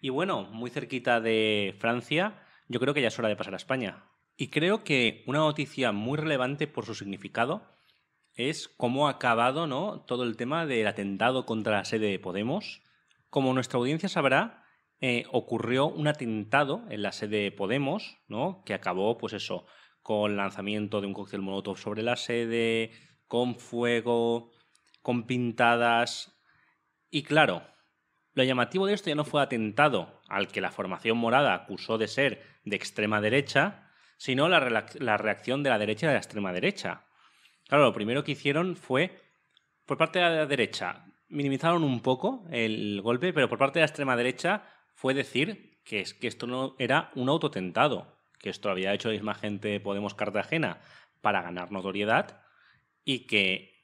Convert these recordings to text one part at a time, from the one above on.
Y bueno, muy cerquita de Francia, yo creo que ya es hora de pasar a España. Y creo que una noticia muy relevante por su significado es cómo ha acabado ¿no? todo el tema del atentado contra la sede de Podemos. Como nuestra audiencia sabrá, eh, ocurrió un atentado en la sede de Podemos, ¿no? que acabó, pues eso, con lanzamiento de un cóctel molotov sobre la sede, con fuego, con pintadas. Y claro, lo llamativo de esto ya no fue atentado al que la formación morada acusó de ser de extrema derecha, sino la, reacción de la derecha y de la extrema derecha. Claro, lo primero que hicieron fue, por parte de la derecha, minimizaron un poco el golpe, pero por parte de la extrema derecha fue decir que, es, que esto no era un autotentado, que esto había hecho la misma gente Podemos Cartagena para ganar notoriedad y que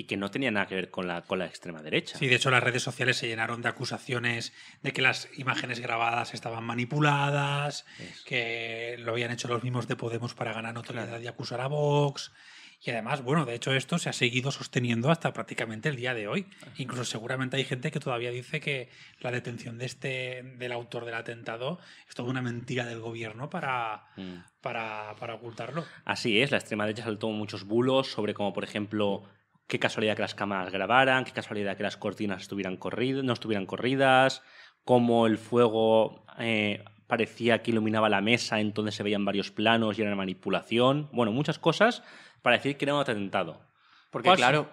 y que no tenía nada que ver con la, con la extrema derecha. Sí, de hecho las redes sociales se llenaron de acusaciones de que las imágenes grabadas estaban manipuladas, que lo habían hecho los mismos de Podemos para ganar notoriedad y acusar a Vox. Y además, bueno, de hecho esto se ha seguido sosteniendo hasta prácticamente el día de hoy. Incluso seguramente hay gente que todavía dice que la detención de este, del autor del atentado es toda una mentira del gobierno para, mm. para, para ocultarlo. Así es, la extrema derecha saltó muchos bulos sobre como, por ejemplo, qué casualidad que las cámaras grabaran, qué casualidad que las cortinas estuvieran no estuvieran corridas, cómo el fuego eh, parecía que iluminaba la mesa, entonces se veían varios planos y era una manipulación. Bueno, muchas cosas para decir que era un atentado. Porque, pues claro,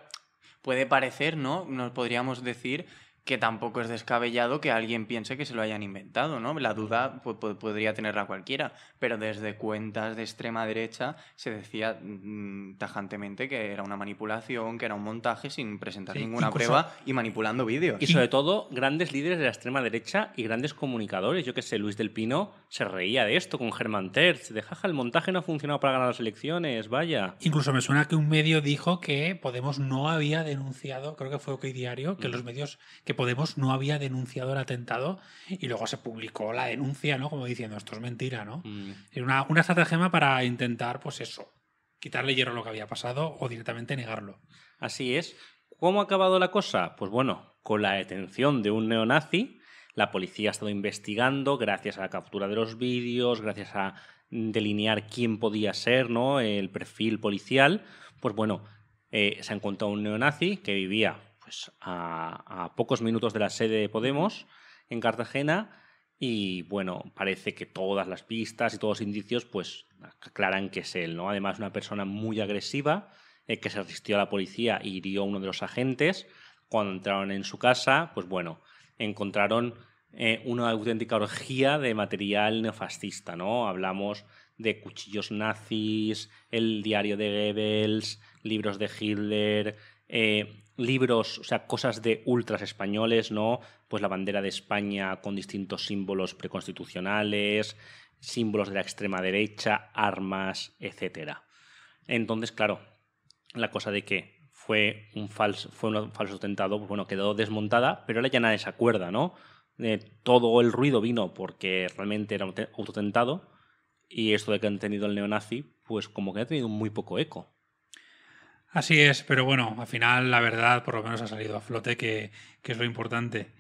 puede parecer, ¿no? Nos podríamos decir que tampoco es descabellado que alguien piense que se lo hayan inventado, ¿no? La duda podría tenerla cualquiera, pero desde cuentas de extrema derecha se decía mm, tajantemente que era una manipulación, que era un montaje sin presentar ninguna prueba y manipulando vídeos. Y sobre todo, grandes líderes de la extrema derecha y grandes comunicadores, yo que sé, Luis del Pino se reía de esto con Germán Terz, de jaja, el montaje no ha funcionado para ganar las elecciones, vaya. Incluso me suena que un medio dijo que Podemos no había denunciado, creo que fue OK Diario, que mm. los medios, que Podemos no había denunciado el atentado y luego se publicó la denuncia, ¿no? Como diciendo, esto es mentira, ¿no? Mm. una, una estratagema para intentar, pues eso, quitarle hierro lo que había pasado o directamente negarlo. Así es. ¿Cómo ha acabado la cosa? Pues bueno, con la detención de un neonazi la policía ha estado investigando gracias a la captura de los vídeos, gracias a delinear quién podía ser, ¿no? El perfil policial. Pues bueno, eh, se ha encontrado un neonazi que vivía pues, a, pocos minutos de la sede de Podemos en Cartagena. Y bueno, parece que todas las pistas y todos los indicios pues aclaran que es él, ¿no? Además, una persona muy agresiva eh, que se resistió a la policía y hirió a uno de los agentes. Cuando entraron en su casa, pues bueno, encontraron eh, una auténtica orgía de material neofascista, ¿no? Hablamos de cuchillos nazis, el diario de Goebbels, libros de Hitler, eh, libros, o sea, cosas de ultras españoles, ¿no? Pues la bandera de España con distintos símbolos preconstitucionales, símbolos de la extrema derecha, armas, etc. Entonces, claro, la cosa de que fue un falso, fue un falso atentado, pues bueno, quedó desmontada, pero la ya nadie se acuerda, ¿no? Eh, todo el ruido vino porque realmente era un autotentado y esto de que han tenido el neonazi, pues como que ha tenido muy poco eco. Así es, pero bueno, al final la verdad por lo menos ha salido a flote, que es lo importante.